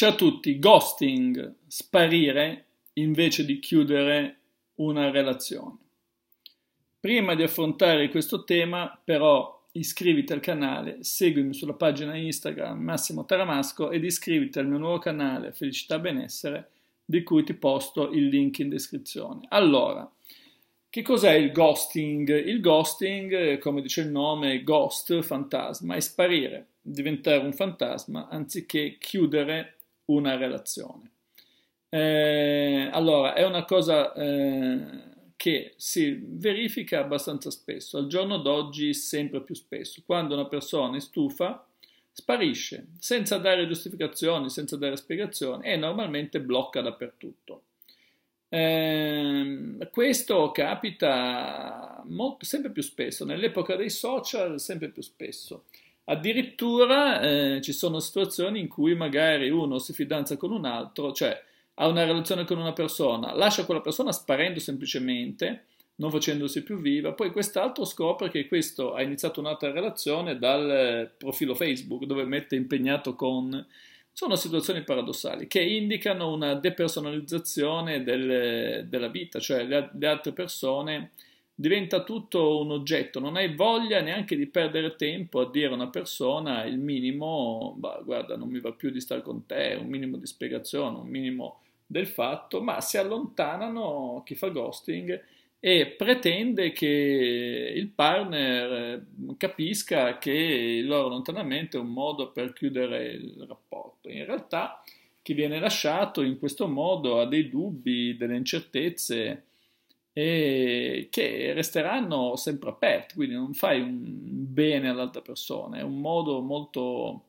Ciao a tutti, ghosting, sparire invece di chiudere una relazione. Prima di affrontare questo tema, però, iscriviti al canale, seguimi sulla pagina Instagram Massimo Taramasco ed iscriviti al mio nuovo canale Felicità Benessere, di cui ti posto il link in descrizione. Allora, che cos'è il ghosting? Il ghosting, come dice il nome, ghost, fantasma, è sparire, diventare un fantasma anziché chiudere una relazione. Eh, allora, è una cosa eh, che si verifica abbastanza spesso, al giorno d'oggi sempre più spesso. Quando una persona è stufa, sparisce senza dare giustificazioni, senza dare spiegazioni e normalmente blocca dappertutto. Eh, questo capita molto, sempre più spesso, nell'epoca dei social sempre più spesso. Addirittura eh, ci sono situazioni in cui magari uno si fidanza con un altro, cioè ha una relazione con una persona, lascia quella persona sparendo semplicemente, non facendosi più viva, poi quest'altro scopre che questo ha iniziato un'altra relazione dal eh, profilo Facebook dove mette impegnato con... Sono situazioni paradossali che indicano una depersonalizzazione del, della vita, cioè le, le altre persone diventa tutto un oggetto, non hai voglia neanche di perdere tempo a dire a una persona il minimo, bah, guarda non mi va più di stare con te, un minimo di spiegazione, un minimo del fatto, ma si allontanano chi fa ghosting e pretende che il partner eh, capisca che il loro allontanamento è un modo per chiudere il rapporto. In realtà chi viene lasciato in questo modo ha dei dubbi, delle incertezze, e che resteranno sempre aperti, quindi non fai un bene all'altra persona, è un modo molto,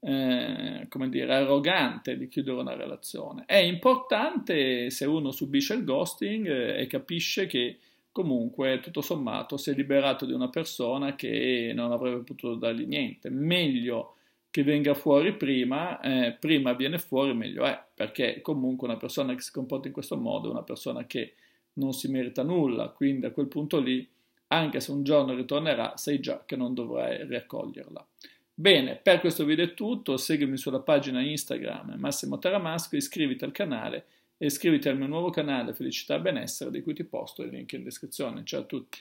eh, come dire, arrogante di chiudere una relazione. È importante se uno subisce il ghosting eh, e capisce che comunque tutto sommato si è liberato di una persona che non avrebbe potuto dargli niente, meglio che venga fuori prima, eh, prima viene fuori meglio è, perché comunque una persona che si comporta in questo modo è una persona che non si merita nulla, quindi a quel punto lì, anche se un giorno ritornerà, sai già che non dovrai riaccoglierla. Bene, per questo video è tutto, seguimi sulla pagina Instagram Massimo Taramasco, iscriviti al canale e iscriviti al mio nuovo canale Felicità e Benessere di cui ti posto il link in descrizione. Ciao a tutti!